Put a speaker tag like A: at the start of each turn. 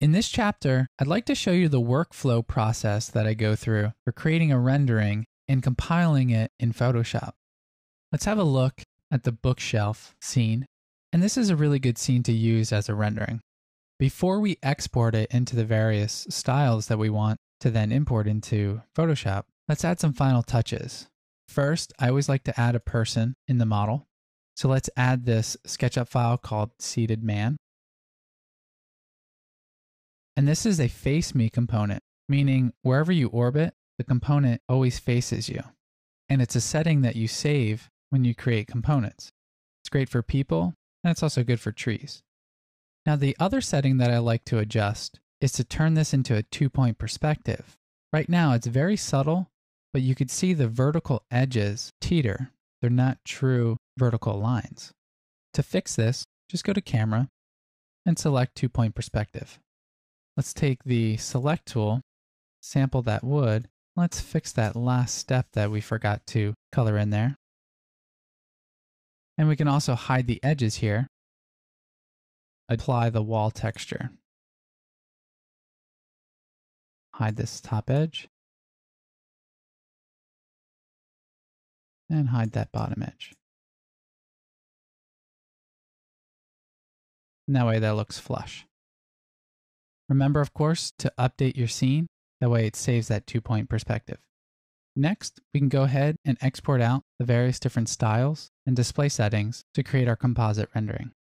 A: In this chapter, I'd like to show you the workflow process that I go through for creating a rendering and compiling it in Photoshop. Let's have a look at the bookshelf scene, and this is a really good scene to use as a rendering. Before we export it into the various styles that we want to then import into Photoshop, let's add some final touches. First, I always like to add a person in the model. So let's add this SketchUp file called seated man. And this is a face me component, meaning wherever you orbit, the component always faces you. And it's a setting that you save when you create components. It's great for people, and it's also good for trees. Now, the other setting that I like to adjust is to turn this into a two point perspective. Right now, it's very subtle, but you could see the vertical edges teeter. They're not true vertical lines. To fix this, just go to Camera and select Two Point Perspective. Let's take the select tool, sample that wood. Let's fix that last step that we forgot to color in there. And we can also hide the edges here.
B: Apply the wall texture. Hide this top edge. And hide that bottom edge.
A: And that way that looks flush. Remember, of course, to update your scene. That way it saves that two point perspective. Next, we can go ahead and export out the various different styles and display settings to create our composite rendering.